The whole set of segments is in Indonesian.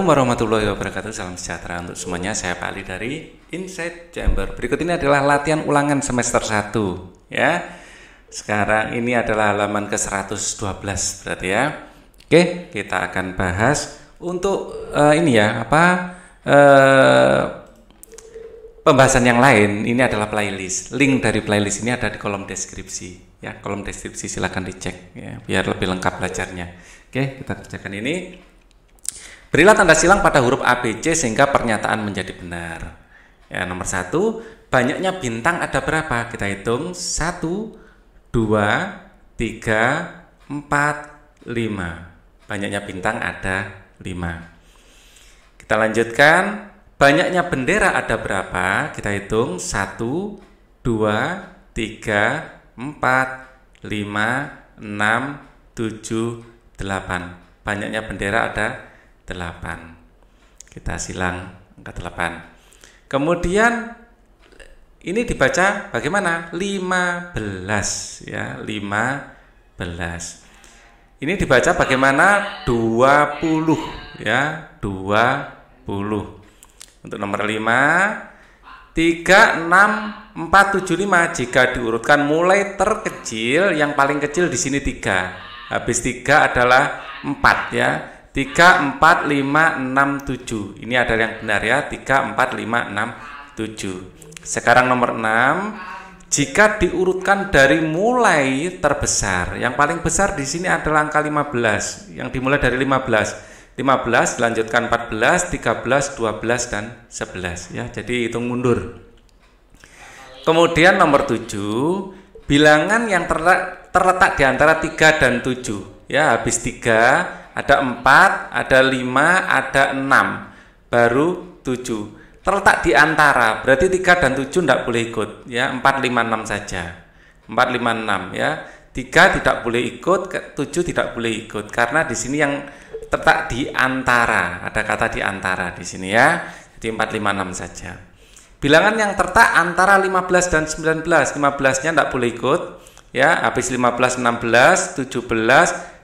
Assalamualaikum warahmatullahi wabarakatuh Salam sejahtera untuk semuanya Saya Pak Ali dari Insight Chamber Berikut ini adalah latihan ulangan semester 1 ya. Sekarang ini adalah halaman ke 112 berarti ya Oke kita akan bahas Untuk uh, ini ya apa uh, Pembahasan yang lain ini adalah playlist Link dari playlist ini ada di kolom deskripsi Ya kolom deskripsi silahkan dicek ya, Biar lebih lengkap belajarnya Oke kita kerjakan ini Berilah tanda silang pada huruf ABC sehingga pernyataan menjadi benar. Ya, nomor satu, banyaknya bintang ada berapa? Kita hitung. Satu, dua, tiga, empat, lima. Banyaknya bintang ada lima. Kita lanjutkan. Banyaknya bendera ada berapa? Kita hitung. Satu, dua, tiga, empat, lima, enam, tujuh, delapan. Banyaknya bendera ada 8. Kita silang angka 8. Kemudian ini dibaca bagaimana? 15 ya, 15. Ini dibaca bagaimana? 20 ya, 20. Untuk nomor 5 36475 jika diurutkan mulai terkecil yang paling kecil di sini 3. Habis 3 adalah 4 ya. 3, 4, 5, 6, 7 Ini ada yang benar ya 3, 4, 5, 6, 7 Sekarang nomor 6 Jika diurutkan dari mulai terbesar Yang paling besar di sini adalah angka 15 Yang dimulai dari 15 15 dilanjutkan 14, 13, 12, dan 11 ya, Jadi hitung mundur Kemudian nomor 7 Bilangan yang terletak, terletak di antara 3 dan 7 Ya habis 3 ada empat, ada lima, ada enam, baru tujuh. Terletak di antara, berarti tiga dan tujuh tidak boleh ikut, ya empat, lima, enam saja. Empat, lima, enam, ya. Tiga tidak boleh ikut, tujuh tidak boleh ikut, karena di sini yang terletak di antara, ada kata di antara di sini ya. Jadi empat, lima, enam saja. Bilangan yang tertak antara 15 dan 19. 15-nya tidak boleh ikut. Ya, habis 15 16, 17,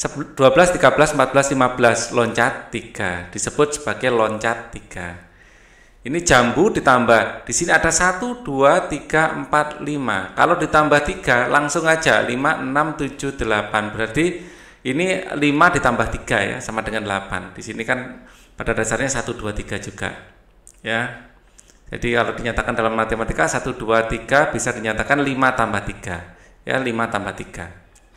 12, 13, 14, 15 loncat 3 disebut sebagai loncat 3 ini jambu ditambah di sini ada 1, 2, 3, 4, 5 kalau ditambah 3 langsung aja 5, 6, 7, 8 berarti ini 5 ditambah 3 ya sama dengan 8 di sini kan pada dasarnya 1, 2, 3 juga ya jadi kalau dinyatakan dalam matematika 1, 2, 3 bisa dinyatakan 5 tambah 3 ya 5 tambah 3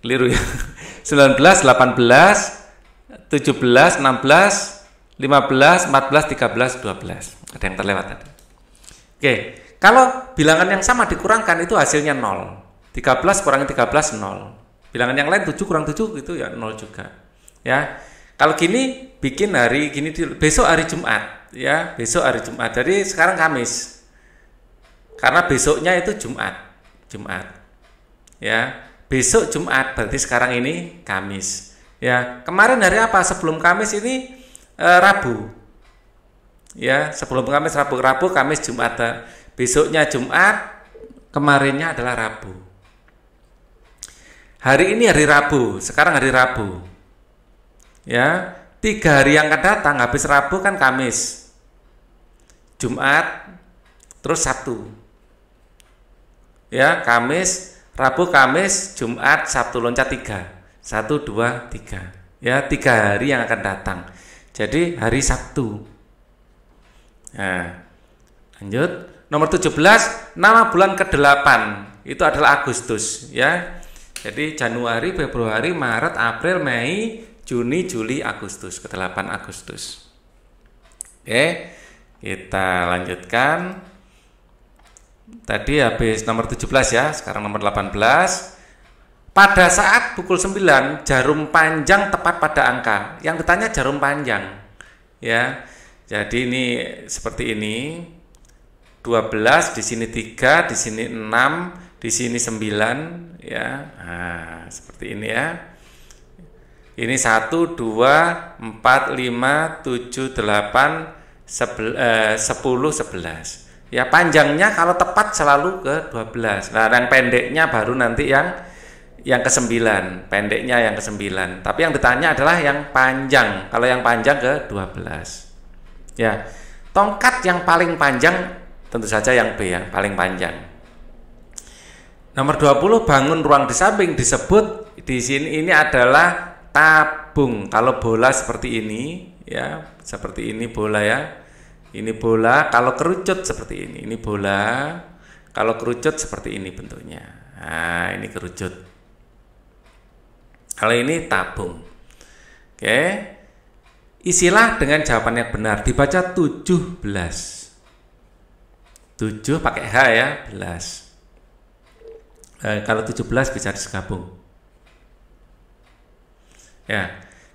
keliru ya 19 18 17 16 15 14 13 12 ada yang terlewat tadi oke kalau bilangan yang sama dikurangkan itu hasilnya 0 13 kurangi 13 0 bilangan yang lain 7 kurang 7 itu ya 0 juga ya kalau gini bikin hari gini besok hari Jumat ya besok hari Jumat jadi sekarang Kamis karena besoknya itu Jumat Jumat ya besok Jumat berarti sekarang ini Kamis ya kemarin hari apa sebelum Kamis ini e, Rabu ya sebelum Kamis Rabu Rabu Kamis Jumat nah, besoknya Jumat kemarinnya adalah Rabu hari ini hari Rabu sekarang hari Rabu ya tiga hari yang akan datang habis Rabu kan Kamis Jumat terus Sabtu ya Kamis Rabu, Kamis, Jumat, Sabtu loncat tiga, satu, dua, tiga, ya tiga hari yang akan datang. Jadi hari Sabtu. Nah, lanjut nomor 17 nama bulan ke-8 itu adalah Agustus ya. Jadi Januari, Februari, Maret, April, Mei, Juni, Juli, Agustus, ke-8 Agustus. Oke. Kita lanjutkan. Tadi habis nomor 17 ya, sekarang nomor 18. Pada saat pukul 9, jarum panjang tepat pada angka. Yang ditanya jarum panjang. Ya. Jadi ini seperti ini. 12 di sini 3, di sini 6, di sini 9 ya. Nah, seperti ini ya. Ini 1 2 4 5 7 8 10 11 ya panjangnya kalau tepat selalu ke 12 nah yang pendeknya baru nanti yang yang ke 9 pendeknya yang ke 9 tapi yang ditanya adalah yang panjang kalau yang panjang ke 12 ya tongkat yang paling panjang tentu saja yang B ya paling panjang nomor 20 bangun ruang di samping disebut di sini ini adalah tabung kalau bola seperti ini ya seperti ini bola ya ini bola kalau kerucut seperti ini. Ini bola kalau kerucut seperti ini bentuknya. Nah, ini kerucut. Kalau ini tabung. Oke. Isilah dengan jawaban yang benar. Dibaca 17. 7 pakai H ya, belas. Eh, kalau 17 bisa digabung. Ya.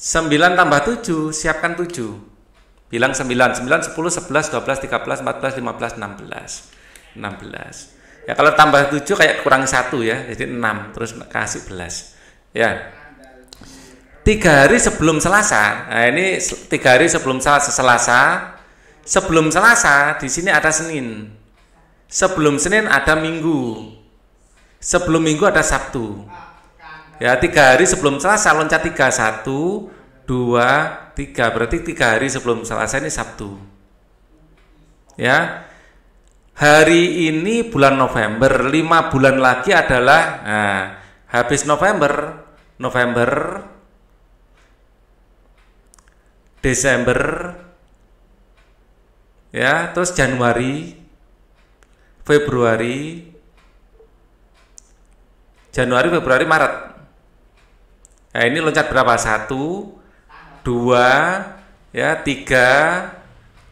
9 tambah 7, siapkan 7. Bilang 9, 9, 10, 11, 12, 13, 14, 15, 16. 16. Ya kalau tambah 7 kayak kurang 1 ya, jadi 6 terus kasih belas. Ya. Tiga hari sebelum Selasa, nah ini tiga hari sebelum Selasa, Selasa sebelum Selasa di sini ada Senin, sebelum Senin ada Minggu, sebelum Minggu ada Sabtu, Ya tiga hari sebelum Selasa loncat tiga satu dua tiga berarti tiga hari sebelum Selasa ini Sabtu. Ya hari ini bulan November lima bulan lagi adalah nah, habis November November Desember ya terus Januari Februari Januari Februari Maret Nah, ini loncat berapa? Satu, dua, ya tiga,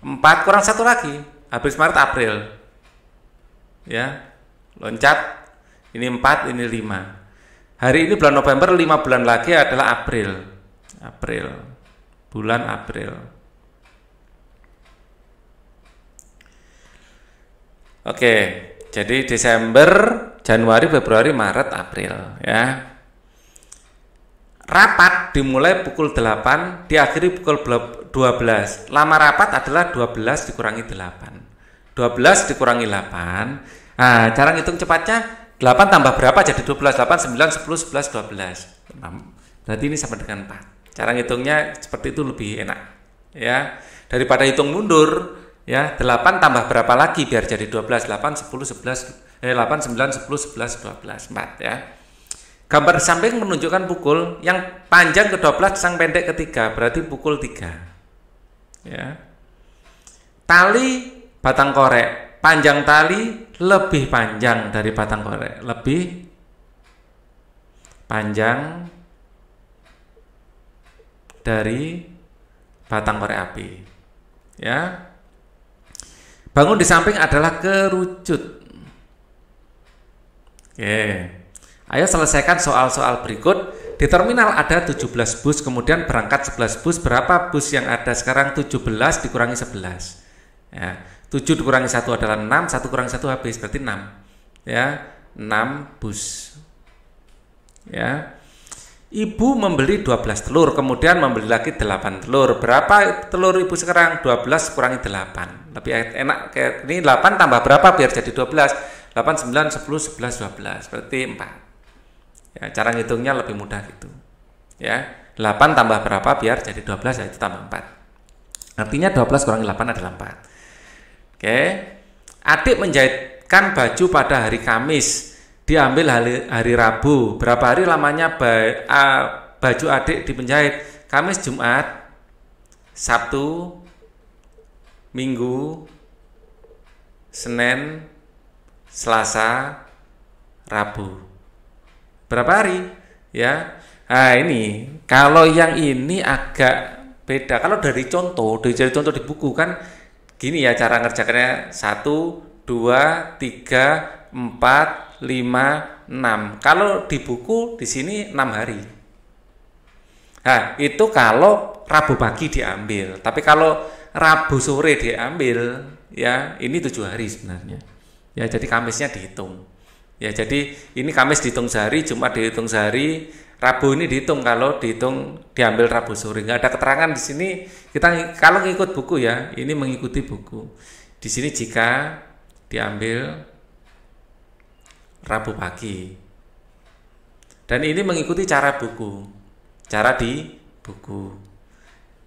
empat, kurang satu lagi. Habis Maret, April. Ya, loncat. Ini empat, ini lima. Hari ini bulan November, lima bulan lagi adalah April. April. Bulan April. Oke, jadi Desember, Januari, Februari, Maret, April ya. Rapat dimulai pukul 8, diakhiri pukul 12. Lama rapat adalah 12 dikurangi 8. 12 dikurangi 8. Nah, cara ngitung cepatnya 8 tambah berapa jadi 12, 8, 9, 10, 11, 12. 6. Berarti ini sama dengan 4. Cara ngitungnya seperti itu lebih enak. Ya, daripada hitung mundur, ya, 8 tambah berapa lagi biar jadi 12, 8, 10, 11, eh, 8, 9, 10, 11, 12, 4 ya. Gambar samping menunjukkan pukul yang panjang ke 12 sang pendek ketiga berarti pukul 3. Ya. Tali batang korek, panjang tali lebih panjang dari batang korek, lebih panjang dari batang korek api. Ya. Bangun di samping adalah kerucut. Oke. Okay. Ayo selesaikan soal-soal berikut. Di terminal ada 17 bus, kemudian berangkat 11 bus. Berapa bus yang ada sekarang? 17 dikurangi 11. Ya, 7 dikurangi 1 adalah 6, 1 kurangi 1 habis, berarti 6. Ya, 6 bus. Ya. Ibu membeli 12 telur, kemudian membeli lagi 8 telur. Berapa telur ibu sekarang? 12 kurangi 8. Lebih enak kayak ini 8 tambah berapa biar jadi 12? 8 9 10 11 12. Berarti 4 ya, cara ngitungnya lebih mudah gitu ya 8 tambah berapa biar jadi 12 ya itu tambah 4 artinya 12 kurang 8 adalah 4 oke adik menjahitkan baju pada hari Kamis diambil hari, hari Rabu berapa hari lamanya ba, a, baju adik dipenjahit Kamis Jumat Sabtu Minggu Senin Selasa Rabu berapa hari ya nah ini kalau yang ini agak beda kalau dari contoh dari, contoh di buku kan gini ya cara ngerjakannya satu dua tiga empat lima enam kalau di buku di sini enam hari nah itu kalau Rabu pagi diambil tapi kalau Rabu sore diambil ya ini tujuh hari sebenarnya ya jadi Kamisnya dihitung Ya, jadi ini Kamis dihitung sehari, Jumat dihitung sehari, Rabu ini dihitung kalau dihitung diambil Rabu sore. Nggak ada keterangan di sini. Kita kalau ngikut buku ya, ini mengikuti buku. Di sini jika diambil Rabu pagi. Dan ini mengikuti cara buku. Cara di buku.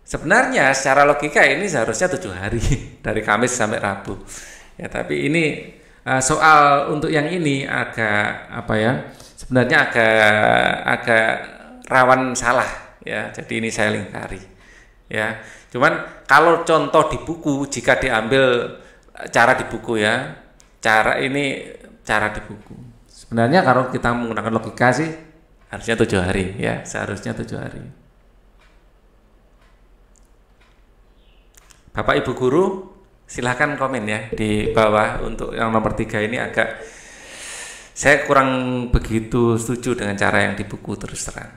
Sebenarnya secara logika ini seharusnya tujuh hari dari Kamis sampai Rabu. Ya, tapi ini Eh, soal untuk yang ini agak apa ya sebenarnya agak agak rawan salah ya jadi ini saya lingkari ya cuman kalau contoh di buku jika diambil eh, cara di buku ya cara ini cara di buku sebenarnya kalau kita menggunakan logika sih harusnya tujuh hari ya seharusnya tujuh hari Bapak Ibu guru silahkan komen ya di bawah untuk yang nomor tiga ini agak saya kurang begitu setuju dengan cara yang di buku terus terang.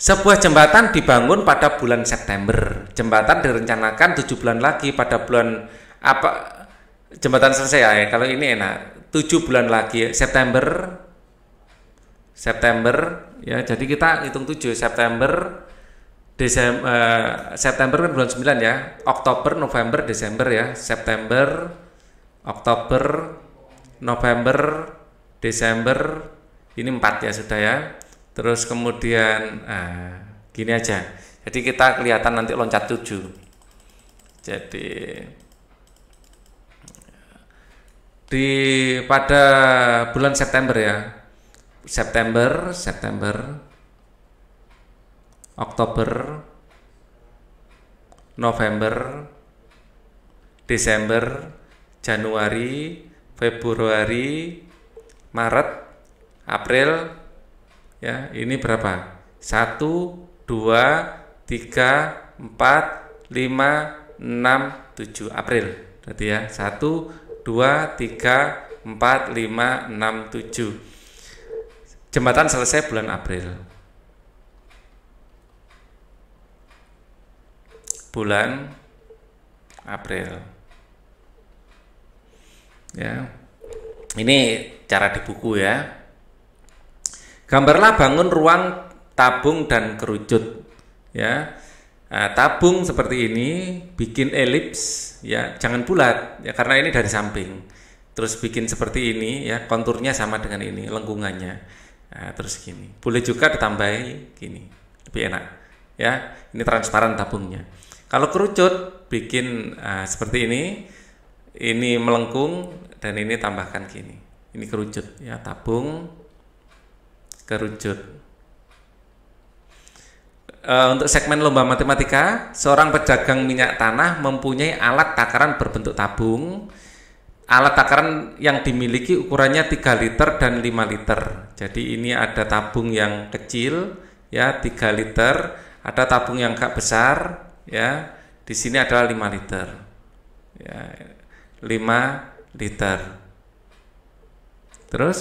Sebuah jembatan dibangun pada bulan September. Jembatan direncanakan tujuh bulan lagi pada bulan apa jembatan selesai ya. Kalau ini enak tujuh bulan lagi September September ya. Jadi kita hitung tujuh September Desember uh, September kan bulan 9 ya. Oktober, November, Desember ya. September, Oktober, November, Desember ini empat ya sudah ya. Terus kemudian uh, gini aja. Jadi kita kelihatan nanti loncat 7. Jadi di pada bulan September ya. September, September, Oktober, November, Desember, Januari, Februari, Maret, April, ya ini berapa? 1, 2, 3, 4, 5, 6, 7 April. Berarti ya 1, 2, 3, 4, 5, 6, 7. Jembatan selesai bulan April. bulan April. Ya. Ini cara di buku ya. Gambarlah bangun ruang tabung dan kerucut ya. Nah, tabung seperti ini bikin elips ya, jangan bulat ya karena ini dari samping. Terus bikin seperti ini ya, konturnya sama dengan ini, lengkungannya. Nah, terus gini. Boleh juga ditambahi gini. Lebih enak ya. Ini transparan tabungnya. Kalau kerucut bikin uh, seperti ini, ini melengkung dan ini tambahkan gini. Ini kerucut ya, tabung kerucut. Uh, untuk segmen lomba matematika, seorang pedagang minyak tanah mempunyai alat takaran berbentuk tabung. Alat takaran yang dimiliki ukurannya 3 liter dan 5 liter. Jadi ini ada tabung yang kecil ya 3 liter, ada tabung yang agak besar ya di sini adalah 5 liter ya 5 liter terus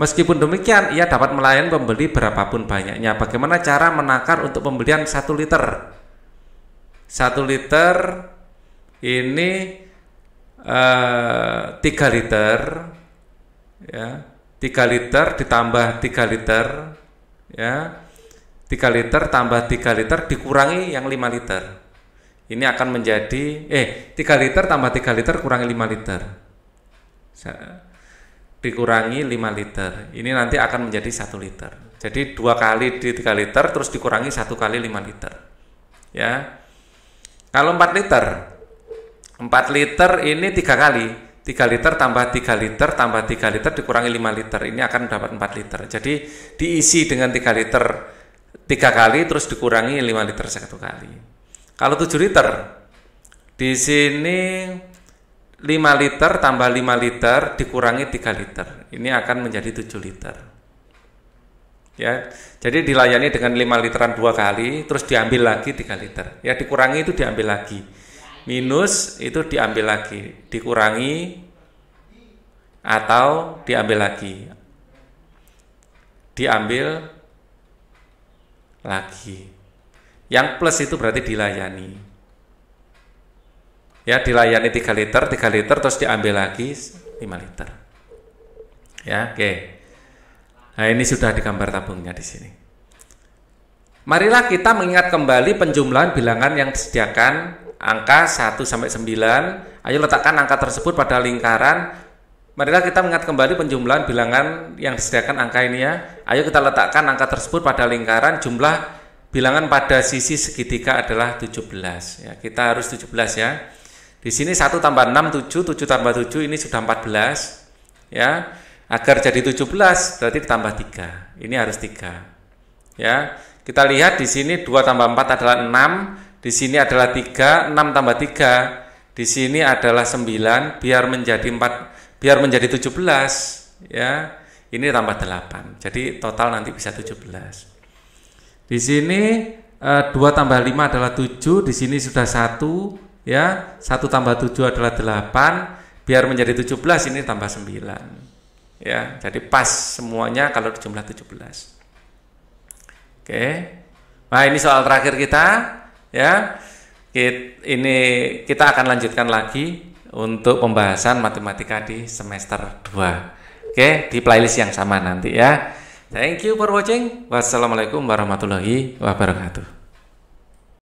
Meskipun demikian, ia dapat melayan pembeli berapapun banyaknya. Bagaimana cara menakar untuk pembelian 1 liter? 1 liter ini eh, 3 liter ya. 3 liter ditambah 3 liter ya. 3 liter tambah 3 liter dikurangi yang 5 liter ini akan menjadi eh 3 liter tambah 3 liter kurangi 5 liter dikurangi 5 liter ini nanti akan menjadi 1 liter jadi dua kali di 3 liter terus dikurangi satu kali 5 liter ya kalau 4 liter 4 liter ini tiga kali 3 liter tambah 3 liter tambah 3 liter dikurangi 5 liter ini akan dapat 4 liter jadi diisi dengan 3 liter tiga kali terus dikurangi 5 liter satu kali kalau 7 liter, di sini 5 liter tambah 5 liter dikurangi 3 liter. Ini akan menjadi 7 liter. Ya, jadi dilayani dengan 5 literan dua kali, terus diambil lagi 3 liter. Ya, dikurangi itu diambil lagi. Minus itu diambil lagi, dikurangi atau diambil lagi. Diambil lagi. Yang plus itu berarti dilayani. Ya, dilayani 3 liter, 3 liter terus diambil lagi 5 liter. Ya, oke. Okay. Nah, ini sudah digambar tabungnya di sini. Marilah kita mengingat kembali penjumlahan bilangan yang disediakan angka 1 sampai 9. Ayo letakkan angka tersebut pada lingkaran. Marilah kita mengingat kembali penjumlahan bilangan yang disediakan angka ini ya. Ayo kita letakkan angka tersebut pada lingkaran jumlah bilangan pada sisi segitiga adalah 17 ya. Kita harus 17 ya. Di sini 1 tambah 6 7, 7 tambah 7 ini sudah 14 ya. Agar jadi 17 berarti ditambah 3. Ini harus 3. Ya. Kita lihat di sini 2 tambah 4 adalah 6, di sini adalah 3, 6 tambah 3, di sini adalah 9 biar menjadi 4 biar menjadi 17 ya. Ini tambah 8. Jadi total nanti bisa 17. Di sini eh, dua 2 tambah lima adalah tujuh. Di sini sudah satu, ya. Satu tambah tujuh adalah delapan. Biar menjadi tujuh belas ini tambah sembilan. Ya, jadi pas semuanya kalau jumlah tujuh belas. Oke. Nah, ini soal terakhir kita, ya. Ini kita akan lanjutkan lagi untuk pembahasan matematika di semester 2. Oke, di playlist yang sama nanti ya. Thank you for watching. Wassalamualaikum warahmatullahi wabarakatuh.